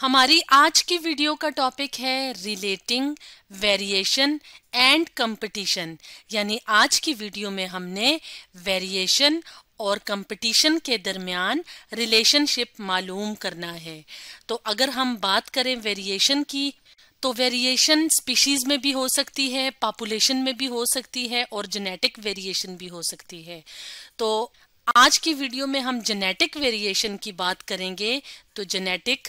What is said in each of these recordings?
हमारी आज की वीडियो का टॉपिक है रिलेटिंग वेरिएशन एंड कंपटीशन यानी आज की वीडियो में हमने वेरिएशन और कंपटीशन के दरमियान रिलेशनशिप मालूम करना है तो अगर हम बात करें वेरिएशन की तो वेरिएशन स्पीशीज में भी हो सकती है पॉपुलेशन में भी हो सकती है और जेनेटिक वेरिएशन भी हो सकती है तो आज की वीडियो में हम जेनेटिक वेरिएशन की बात करेंगे तो जेनेटिक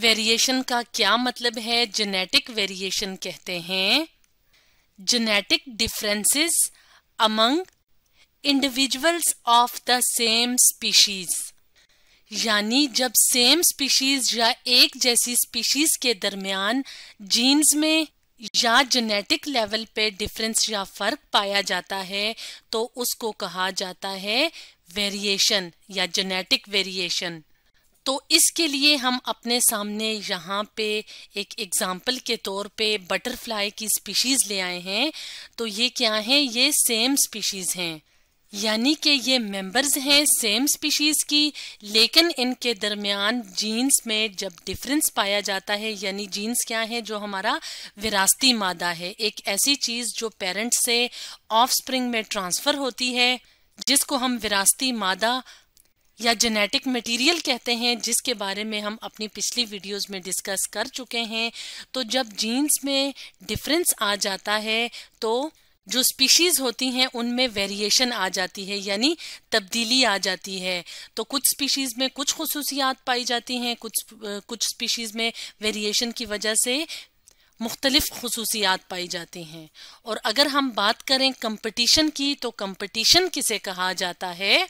वेरिएशन का क्या मतलब है जेनेटिक वेरिएशन कहते हैं genetic differences among individuals of the same species यानी जब सेम स्पीशीज या एक जैसी स्पीशीज के दरमियान जीन्स में या जेनेटिक लेवल पे डिफरेंस या फर्क पाया जाता है तो उसको कहा जाता है वेरिएशन या जेनेटिक वेरिएशन तो इसके लिए हम अपने सामने यहाँ पे एक एग्जाम्पल के तौर पे बटरफ्लाई की स्पीशीज़ ले आए हैं तो ये क्या है ये सेम स्पीशीज़ हैं यानी कि ये मेंबर्स हैं सेम स्पीशीज़ की लेकिन इनके दरमियान जीन्स में जब डिफरेंस पाया जाता है यानी जीन्स क्या है जो हमारा विरासती मादा है एक ऐसी चीज़ जो पेरेंट्स से ऑफ में ट्रांसफ़र होती है जिसको हम विरासती मादा या जेनेटिक मटेरियल कहते हैं जिसके बारे में हम अपनी पिछली वीडियोस में डिस्कस कर चुके हैं तो जब जीन्स में डिफरेंस आ जाता है तो जो स्पीशीज़ होती हैं उनमें वेरिएशन आ जाती है यानी तब्दीली आ जाती है तो कुछ स्पीशीज़ में कुछ खसूसियात पाई जाती हैं कुछ कुछ स्पीशीज़ में वेरिएशन की वजह से मुख्तलिफ़ खसूसियात पाई जाती हैं और अगर हम बात करें कंपटीशन की तो कंपटीशन किसे कहा जाता है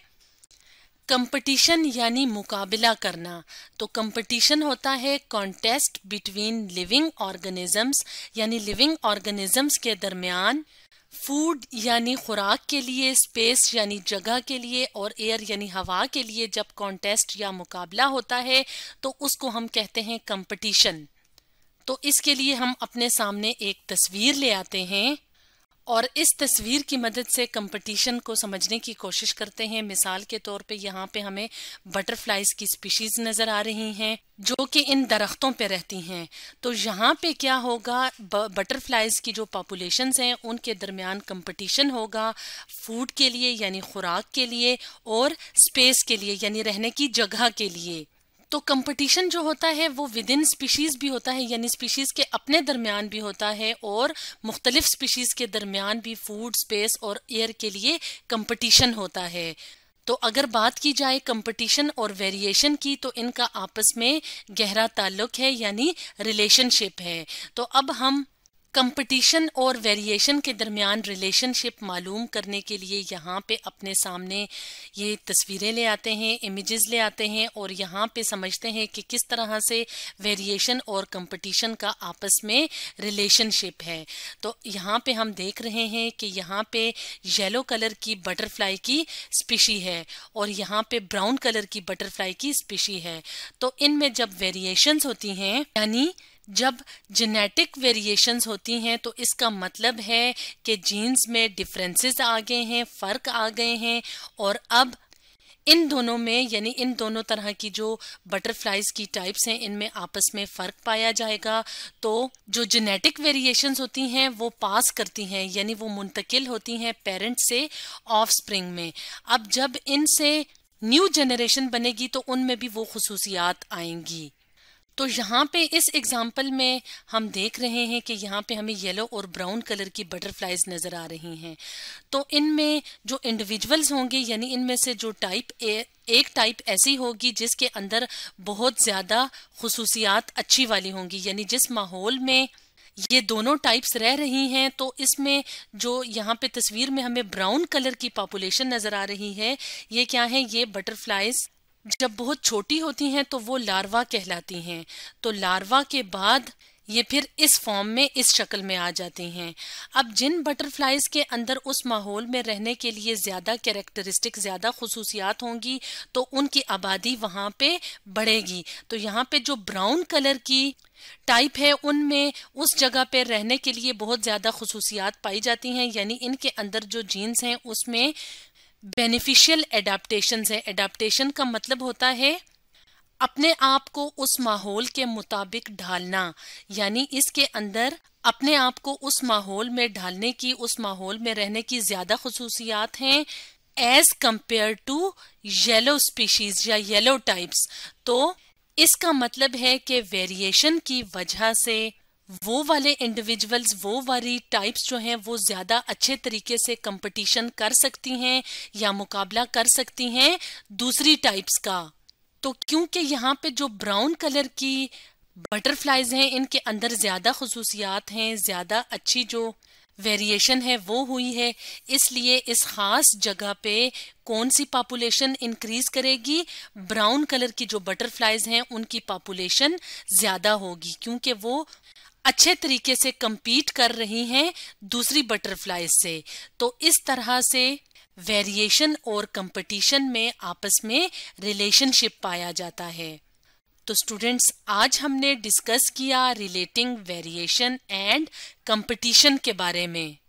कंपटीशन यानी मुकाबला करना तो कंपटीशन होता है कॉन्टेस्ट बिटवीन लिविंग ऑर्गेनिजम्स यानी लिविंग ऑर्गेनिजम्स के दरमियान फूड यानी खुराक के लिए स्पेस यानी जगह के लिए और एयर यानी हवा के लिए जब कॉन्टेस्ट या मुकाबला होता है तो उसको हम कहते हैं कंपटीशन तो इसके लिए हम अपने सामने एक तस्वीर ले आते हैं और इस तस्वीर की मदद से कंपटीशन को समझने की कोशिश करते हैं मिसाल के तौर पे यहाँ पे हमें बटरफ्लाइज की स्पीशीज नज़र आ रही हैं जो कि इन दरख्तों पे रहती हैं तो यहाँ पे क्या होगा बटरफ्लाइज की जो पॉपुलेशन हैं उनके दरमियान कंपटीशन होगा फूड के लिए यानी खुराक के लिए और स्पेस के लिए यानी रहने की जगह के लिए तो कंपटीशन जो होता है वो विद इन स्पीशीज़ भी होता है यानी स्पीशीज़ के अपने दरमियान भी होता है और मुख्तलिफ स्पीशीज़ के दरमियान भी फूड स्पेस और एयर के लिए कंपटीशन होता है तो अगर बात की जाए कंपटीशन और वेरिएशन की तो इनका आपस में गहरा ताल्लुक है यानी रिलेशनशिप है तो अब हम कंपटीशन और वेरिएशन के दरमियान रिलेशनशिप मालूम करने के लिए यहाँ पे अपने सामने ये तस्वीरें ले आते हैं इमेजेस ले आते हैं और यहाँ पे समझते हैं कि किस तरह से वेरिएशन और कंपटीशन का आपस में रिलेशनशिप है तो यहाँ पे हम देख रहे हैं कि यहाँ पे येलो कलर की बटरफ्लाई की स्पीशी है और यहाँ पे ब्राउन कलर की बटरफ्लाई की स्पीशी है तो इनमें जब वेरिएशन होती हैं यानी जब जेनेटिक वेरिएशंस होती हैं तो इसका मतलब है कि जीन्स में डिफरेंसेस आ गए हैं फ़र्क आ गए हैं और अब इन दोनों में यानी इन दोनों तरह की जो बटरफ्लाइज की टाइप्स हैं इनमें आपस में फ़र्क पाया जाएगा तो जो जेनेटिक वेरिएशंस होती हैं वो पास करती हैं यानी वो मुंतकिल होती हैं पेरेंट से ऑफ स्प्रिंग में अब जब इनसे न्यू जनरेशन बनेगी तो उनमें भी वो खसूसियात आएंगी तो यहाँ पे इस एग्जाम्पल में हम देख रहे हैं कि यहाँ पे हमें येलो और ब्राउन कलर की बटरफ्लाइज नज़र आ रही हैं तो इनमें जो इंडिविजुअल्स होंगे यानी इनमें से जो टाइप ए एक टाइप ऐसी होगी जिसके अंदर बहुत ज़्यादा खसूसियात अच्छी वाली होंगी यानी जिस माहौल में ये दोनों टाइप्स रह रही हैं तो इसमें जो यहाँ पे तस्वीर में हमें ब्राउन कलर की पॉपुलेशन नज़र आ रही है ये क्या है ये बटरफ्लाइज जब बहुत छोटी होती हैं तो वो लार्वा कहलाती हैं तो लार्वा के बाद ये फिर इस फॉर्म में इस शक्ल में आ जाती हैं अब जिन बटरफ्लाइज के अंदर उस माहौल में रहने के लिए ज़्यादा कैरेक्टरिस्टिक ज़्यादा खसूसियात होंगी तो उनकी आबादी वहाँ पे बढ़ेगी तो यहाँ पे जो ब्राउन कलर की टाइप है उनमें उस जगह पे रहने के लिए बहुत ज़्यादा खसूसियात पाई जाती हैं यानी इनके अंदर जो जीन्स हैं उसमें बेनिफिशियल एडाप्टेशन है एडाप्टेशन का मतलब होता है अपने आप को उस माहौल के मुताबिक ढालना यानी इसके अंदर अपने आप को उस माहौल में ढालने की उस माहौल में रहने की ज्यादा खसूसियात हैं as compared to yellow species या येलो टाइप्स तो इसका मतलब है कि वेरिएशन की वजह से वो वाले इंडिविजुअल्स वो वाली टाइप्स जो हैं वो ज़्यादा अच्छे तरीके से कंपटीशन कर सकती हैं या मुकाबला कर सकती हैं दूसरी टाइप्स का तो क्योंकि यहाँ पे जो ब्राउन कलर की बटरफ्लाइज हैं इनके अंदर ज़्यादा खसूसियात हैं ज़्यादा अच्छी जो वेरिएशन है वो हुई है इसलिए इस खास जगह पे कौन सी पापुलेशन इंक्रीज करेगी ब्राउन कलर की जो बटरफ्लाइज हैं उनकी पापुलेशन ज्यादा होगी क्योंकि वो अच्छे तरीके से कम्पीट कर रही हैं दूसरी बटरफ्लाई से तो इस तरह से वेरिएशन और कंपटीशन में आपस में रिलेशनशिप पाया जाता है तो स्टूडेंट्स आज हमने डिस्कस किया रिलेटिंग वेरिएशन एंड कंपटीशन के बारे में